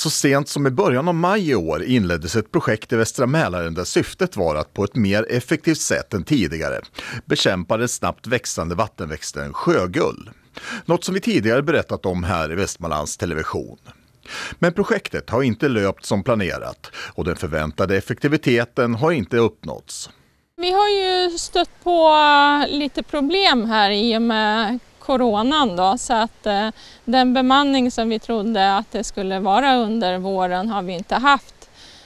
Så sent som i början av maj i år inleddes ett projekt i Västra Mälaren där syftet var att på ett mer effektivt sätt än tidigare bekämpa den snabbt växande vattenväxten sjögull. Något som vi tidigare berättat om här i Västmanlands Television. Men projektet har inte löpt som planerat och den förväntade effektiviteten har inte uppnåtts. Vi har ju stött på äh, lite problem här i och med coronan då så att eh, den bemanning som vi trodde att det skulle vara under våren har vi inte haft